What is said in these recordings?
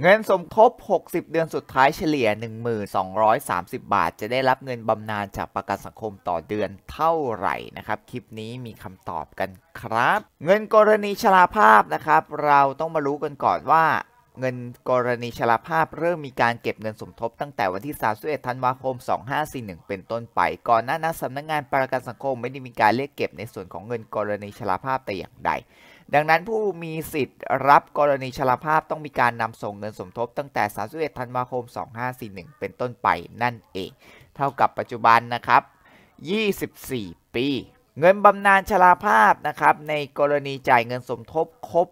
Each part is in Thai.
เงินสมทบ 60 เดือนสุดท้ายเฉลี่ย 1230 บาท จะได้รับเงินบำนาญจากประกันสังคมต่อเดือนเท่าไหร่นะครับ คลิปนี้มีคำตอบกันครับ เงินกรณีชราภาพนะครับ เราต้องมารู้กันก่อนว่า เงินกรณีชราภาพเริ่มมีการเก็บเงินสมทบตั้งแต่วันที่ 31ธันวาคม 2541 เป็นต้นไป ก่อนหน้านั้นสำนักงงานประกันสังคมไม่ได้มีการเรียกเก็บในส่วนของเงินกรณีชราภาพแต่อย่างใดดังนั้นผู้มีสิทธิ์รับกรณีชราภาพต้องมีการนำส่งเงินสมทบตั้งแต่31ธันวาคม 2541 เป็นต้นไปนั่นเอง เท่ากับปัจจุบันนะครับ 24 ปี เงินบำนาญชราภาพนะครับในกรณีจ่ายเงินสมทบครบ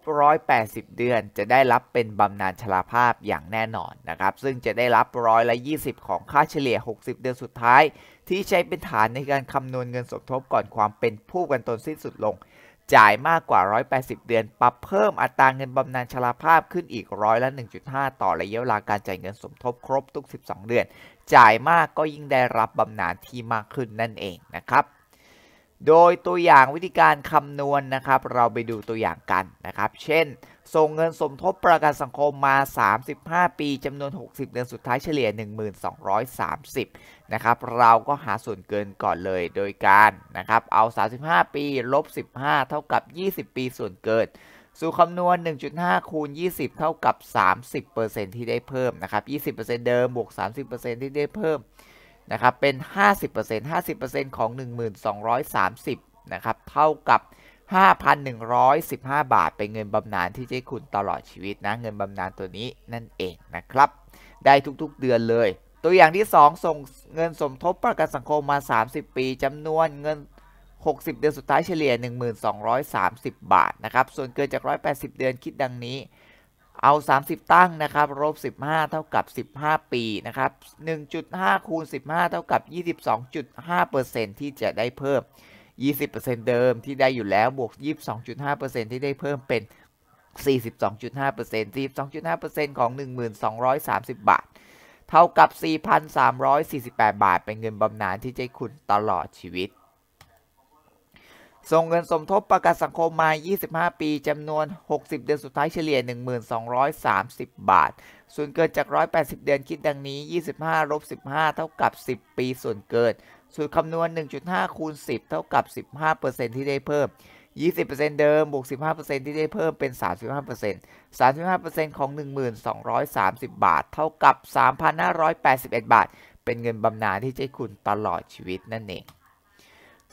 180 เดือนจะได้รับเป็นบำนาญชราภาพอย่างแน่นอนนะครับซึ่งจะได้รับร้อยละ 20 ของค่าเฉลี่ย 60 เดือนสุดท้าย ที่ใช้เป็นฐานในการคำนวณเงินสมทบก่อนความเป็นผู้กันตนสิ้นสุดลงจ่ายมากกว่า 180 เดือน ปรับเพิ่มอัตราเงินบำนาญชราภาพขึ้นอีกร้อยละ 1.5 ต่อระยะเวลาการจ่ายเงินสมทบครบทุก 12 เดือน จ่ายมากก็ยิ่งได้รับบำนาญที่มากขึ้นนั่นเองนะครับ โดยตัวอย่างวิธีการคำนวณนนะครับ เราไปดูตัวอย่างกันนะครับ เช่นส่งเงินสมทบประกันสังคมมา 35 ปีจำนวน 60 เดือนสุดท้ายเฉลี่ย 1230นะครับ เราก็หาส่วนเกินก่อนเลยโดยการนะครับ เอา 35 ปี ลบ 15 เท่ากับ 20 ปีส่วนเกิน สู่คำนวณ 1.5 คูณ 20 เท่ากับ 30%ที่ได้เพิ่มนะครับ 20%เดิมบวก 30%ที่ได้เพิ่มนะครับ เป็น 50% 50%ของ 1230นะครับ เท่ากับ5,115 บาท เป็นเงินบำนาญที่จะให้คุณตลอดชีวิตนะเงินบำนาญตัวนี้นั่นเองนะครับ ได้ทุกๆเดือนเลย ตัวอย่างที่2ส่งเงินสมทบประกันสังคมมา 30 ปีจำนวนเงิน 60 เดือนสุดท้ายเฉลี่ย 1230 บาทนะครับส่วนเกินจาก 180 เดือนคิดดังนี้ เอา 30 ตั้งนะครับลบ15 เท่ากับ 15 ปีนะครับ1.5 คูณ 15 เท่ากับ22.5%ที่จะได้เพิ่ม20%เดิมที่ได้อยู่แล้วบวก 22.5%ที่ได้เพิ่มเป็น 42.5% 42.5%ของ 1230 บาท เท่ากับ 4,348 บาท เป็นเงินบำนาญที่จะคุณตลอดชีวิต ส่งเงินสมทบประกันสังคมมา25 ปีจำนวน 60 เดือนสุดท้ายเฉลี่ย 1230 บาท ส่วนเกินจาก 180 เดือนคิดดังนี้ 25ลบ15 เท่ากับ 10 ปีส่วนเกินสูตรคำนวณ 1.5คูณ10เท่ากับ 15%ที่ได้เพิ่ม 20%เดิมบวก15%ที่ได้เพิ่มเป็น 35% 35%ของ 1230 บาท เท่ากับ 3,581 บาท เป็นเงินบำนาญที่ใช้คุณตลอดชีวิตนั่นเอง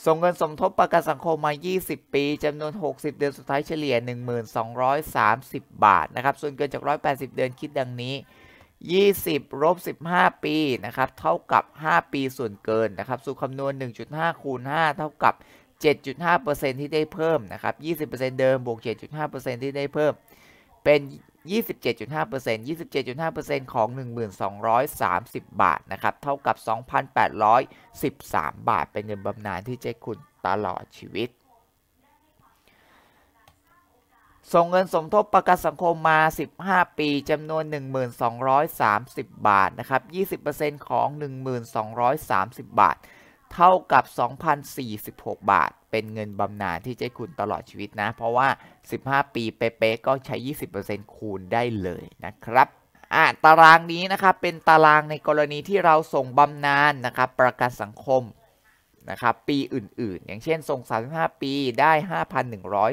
ส่งเงินสมทบประกันสังคมมา 20 ปีจำนวน 60 เดือนสุดท้ายเฉลี่ย 1230 บาทนะครับส่วนเกินจาก 180 เดือนคิดดังนี้20ลบ15 ปีนะครับเท่ากับ 5 ปีส่วนเกินนะครับสูตรคำนวณ 1.5คูณ5เท่ากับ 7.5%ที่ได้เพิ่มนะครับ20%เดิมบวก7.5%ที่ได้เพิ่ม เป็น 27.5% 27.5%ของ 1,230 บาทนะครับเท่ากับ 2,813 บาท เป็นเงินบำนาญที่เจ๊คุณตลอดชีวิตส่งเงินสมทบประกันสังคมมา 15 ปี จำนวน 1230 บาท นะครับ 20%ของ 1230 บาท เท่ากับ 2,046 บาท เป็นเงินบำนาญที่จะคุณตลอดชีวิตนะ เพราะว่า 15 ปีเป๊ะๆ ก็ใช้ 20%คูณได้เลยนะครับอ่ะตารางนี้นะครับ เป็นตารางในกรณีที่เราส่งบำนาญนนะครับ ประกันสังคมนะครับ ปีอื่นๆ อย่างเช่นทรง35 ปี ได้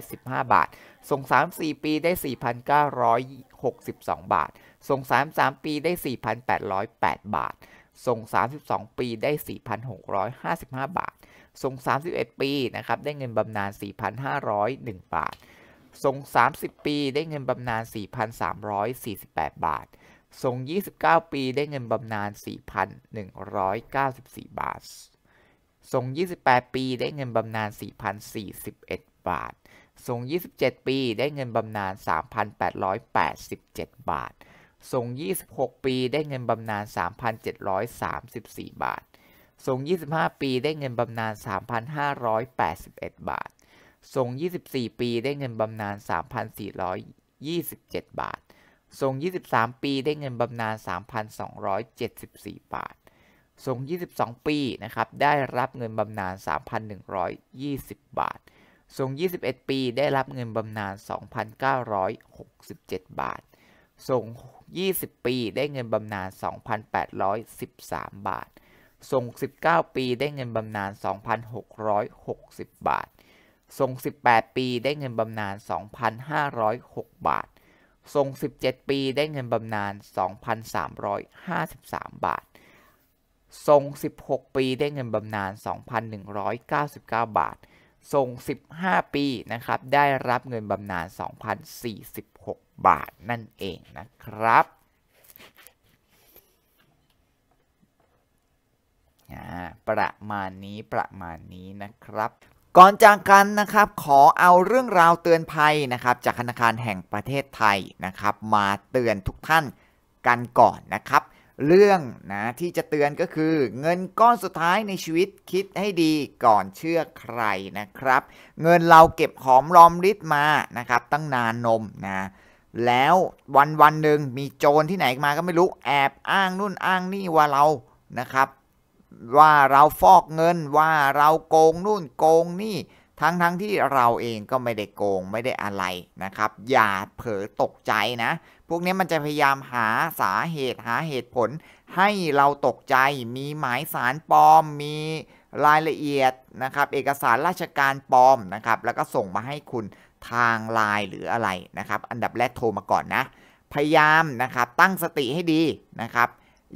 5,115 บาททรง34 ปี ได้4,962 บาททรง33ปี ได้ 4,808บาททรง32 ปี ได้ 4,655 บาททรง31 ปี นะครับ ได้เงินบำนาญ4,501 บาททรง30 ปี ได้เงินบำนาญ4,348 บาททรง29 ปี ได้เงินบำนาญ4,194 บาทส่ง28 ปี ได้เงินบำนาญ4,041 บาทส่ง27 ปี ได้เงินบำนาญ 3,887 บาทส่ง26 ปี ได้เงินบำนาญ 3,734 บาทส่ง25 ปี ได้เงินบำนาญ 3,581 บาทส่ง24 ปี ได้เงินบำนาญ 3,427 บาทส่ง23 ปี ได้เงินบำนาญ 3,274 บาทสูง22 ปี นะครับ ได้รับเงินบำนาญ3,120 บาทสูง21 ปี ได้รับเงินบำนาญ2,967 บาทสูง20 ปี ได้เงินบำนาญ2,813 บาทสูง19 ปี ได้เงินบำนาญ2,660 บาทสูง18 ปี ได้เงินบำนาญ2,506บาทส่ง17 ปี ได้เงินบำนาญ2,353 บาททรง 16 ปี ได้เงินบำนาญ 2,199 บาท ทรง 15 ปี นะครับ ได้รับเงินบำนาญ2,046 บาท นั่นเองนะครับ ประมาณนี้ ประมาณนี้นะครับ ก่อนจากกันนะครับ ขอเอาเรื่องราวเตือนภัยนะครับ จากธนาคารแห่งประเทศไทยนะครับ มาเตือนทุกท่านกันก่อนนะครับเรื่องนะที่จะเตือนก็คือ เงินก้อนสุดท้ายในชีวิตคิดให้ดีก่อนเชื่อใครนะครับ เงินเราเก็บหอมรอมริดมานะครับ ตั้งนานนมนะแล้ววันวันหนึ่งมีโจรที่ไหนมาก็ไม่รู้แอบอ้างนู่นอ้างนี่ว่าเรานะครับ ว่าเราฟอกเงินว่าเราโกงนู่นโกงนี่ทั้งทั้งที่เราเองก็ไม่ได้โกงไม่ได้อะไรนะครับ อย่าเผลอตกใจนะพวกนี้มันจะพยายามหาสาเหตุหาเหตุผลให้เราตกใจ มีหมายสารปลอม มีรายละเอียดนะครับเอกสารราชการปลอมนะครับแล้วก็ส่งมาให้คุณทางไลน์หรืออะไรนะครับ อันดับแรกโทรมาก่อนนะพยายามนะครับตั้งสติให้ดีนะครับ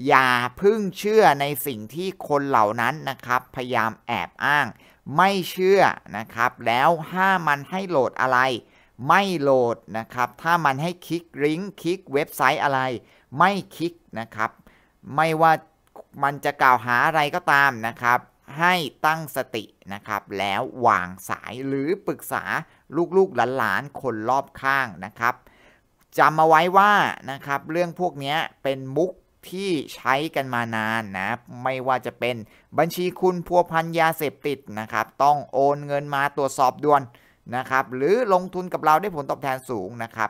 อย่าพึ่งเชื่อในสิ่งที่คนเหล่านั้นนะครับพยายามแอบอ้างไม่เชื่อนะครับแล้วห้ามันให้โหลดอะไรไม่โหลดนะครับ ถ้ามันให้คลิกลิงก์คลิกเว็บไซต์อะไร ไม่คลิกนะครับ ไม่ว่ามันจะกล่าวหาอะไรก็ตามนะครับ ให้ตั้งสตินะครับแล้ววางสายหรือปรึกษาลูกๆหลานๆ คนรอบข้างนะครับจำเอาไว้ว่านะครับเรื่องพวกนี้เป็นมุกที่ใช้กันมานานนะ ไม่ว่าจะเป็นบัญชีคุณพัวพันยาเสพติดนะครับต้องโอนเงินมาตรวจสอบด่วนนะครับหรือลงทุนกับเราได้ผลตอบแทนสูงนะครับ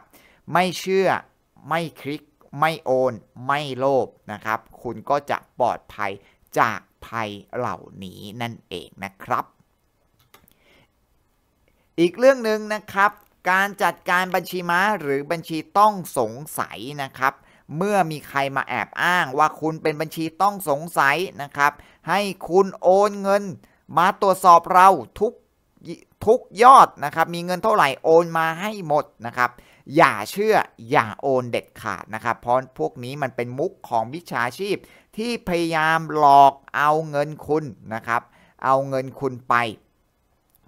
ไม่เชื่อไม่คลิกไม่โอนไม่โลภนะครับคุณก็จะปลอดภัยจากภัยเหล่านี้นั่นเองนะครับ อีกเรื่องหนึ่งนะครับการจัดการบัญชีม้าหรือบัญชีต้องสงสัยนะครับ เมื่อมีใครมาแอบอ้างว่าคุณเป็นบัญชีต้องสงสัยนะครับ ให้คุณโอนเงินมาตรวจสอบเราทุกทุกยอดนะครับมีเงินเท่าไหร่โอนมาให้หมดนะครับ อย่าเชื่อ อย่าโอนเด็ดขาดนะครับเพราะพวกนี้มันเป็นมุกของวิชาชีพที่พยายามหลอกเอาเงินคุณนะครับ เอาเงินคุณไป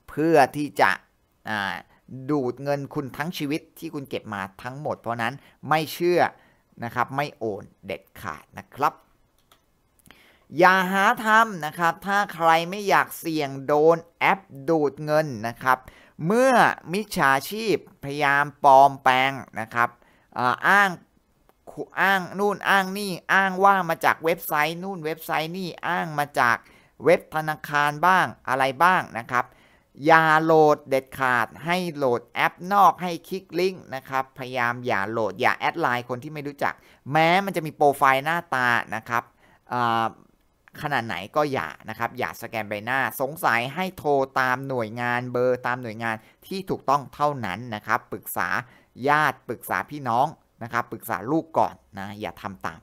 เพื่อที่จะดูดเงินคุณทั้งชีวิตที่คุณเก็บมาทั้งหมดเพราะนั้นไม่เชื่อนะครับไม่โอนเด็ดขาดนะครับอย่าหาทำนะครับ ถ้าใครไม่อยากเสี่ยงโดนแอปดูดเงินนะครับ เมื่อมิจฉาชีพพยายามปลอมแปลงนะครับ อ้าง อ้างนู่นอ้างนี่อ้างว่ามาจากเว็บไซต์นู่นเว็บไซต์นี่อ้างมาจากเว็บธนาคารบ้างอะไรบ้างนะครับ อย่าโหลดเด็ดขาด ให้โหลดแอปนอกให้คลิกลิงก์นะครับ พยายามอย่าโหลดอย่าแอดไลน์คนที่ไม่รู้จัก แม้มันจะมีโปรไฟล์หน้าตานะครับขนาดไหนก็อย่านะครับอย่าสแกนใบหน้าสงสัยให้โทรตามหน่วยงานเบอร์ตามหน่วยงานที่ถูกต้องเท่านั้นนะครับปรึกษาญาติปรึกษาพี่น้องนะครับปรึกษาลูกก่อนนะอย่าทำตาม